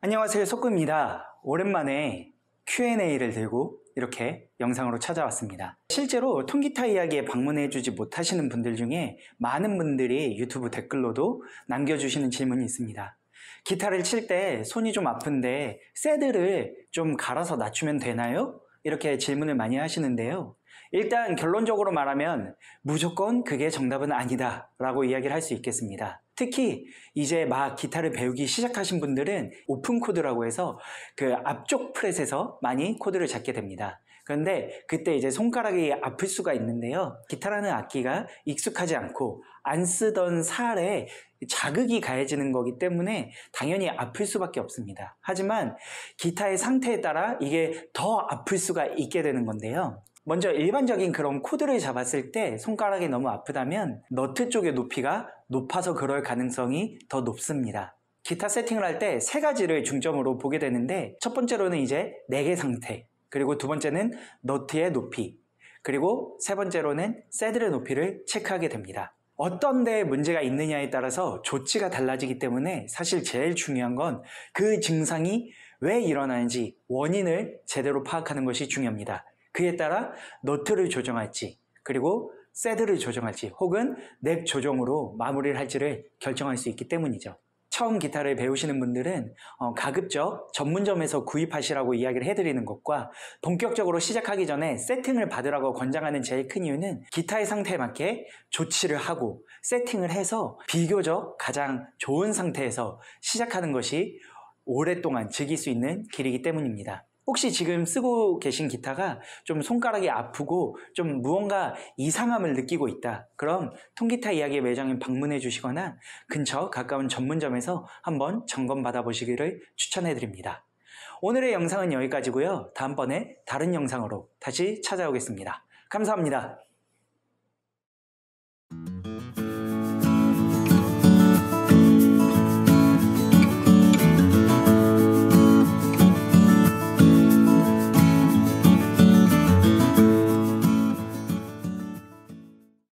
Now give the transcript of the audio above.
안녕하세요 소꾸입니다 오랜만에 Q&A를 들고 이렇게 영상으로 찾아왔습니다 실제로 통기타 이야기에 방문해 주지 못하시는 분들 중에 많은 분들이 유튜브 댓글로도 남겨주시는 질문이 있습니다 기타를 칠 때 손이 좀 아픈데 새드를 좀 갈아서 낮추면 되나요? 이렇게 질문을 많이 하시는데요 일단 결론적으로 말하면 무조건 그게 정답은 아니다 라고 이야기를 할 수 있겠습니다. 특히 이제 막 기타를 배우기 시작하신 분들은 오픈 코드라고 해서 그 앞쪽 프렛에서 많이 코드를 잡게 됩니다. 그런데 그때 이제 손가락이 아플 수가 있는데요. 기타라는 악기가 익숙하지 않고 안 쓰던 살에 자극이 가해지는 거기 때문에 당연히 아플 수밖에 없습니다. 하지만 기타의 상태에 따라 이게 더 아플 수가 있게 되는 건데요. 먼저 일반적인 그런 코드를 잡았을 때 손가락이 너무 아프다면 너트 쪽의 높이가 높아서 그럴 가능성이 더 높습니다. 기타 세팅을 할 때 세 가지를 중점으로 보게 되는데 첫 번째로는 이제 4개 상태 그리고 두 번째는 너트의 높이 그리고 세 번째로는 새들의 높이를 체크하게 됩니다. 어떤 데에 문제가 있느냐에 따라서 조치가 달라지기 때문에 사실 제일 중요한 건 그 증상이 왜 일어나는지 원인을 제대로 파악하는 것이 중요합니다. 그에 따라 노트를 조정할지 그리고 세드를 조정할지 혹은 넥 조정으로 마무리를 할지를 결정할 수 있기 때문이죠. 처음 기타를 배우시는 분들은 어, 가급적 전문점에서 구입하시라고 이야기를 해드리는 것과 본격적으로 시작하기 전에 세팅을 받으라고 권장하는 제일 큰 이유는 기타의 상태에 맞게 조치를 하고 세팅을 해서 비교적 가장 좋은 상태에서 시작하는 것이 오랫동안 즐길 수 있는 길이기 때문입니다. 혹시 지금 쓰고 계신 기타가 좀 손가락이 아프고 좀 무언가 이상함을 느끼고 있다. 그럼 통기타 이야기의 매장에 방문해 주시거나 근처 가까운 전문점에서 한번 점검 받아보시기를 추천해 드립니다. 오늘의 영상은 여기까지고요. 다음번에 다른 영상으로 다시 찾아오겠습니다. 감사합니다.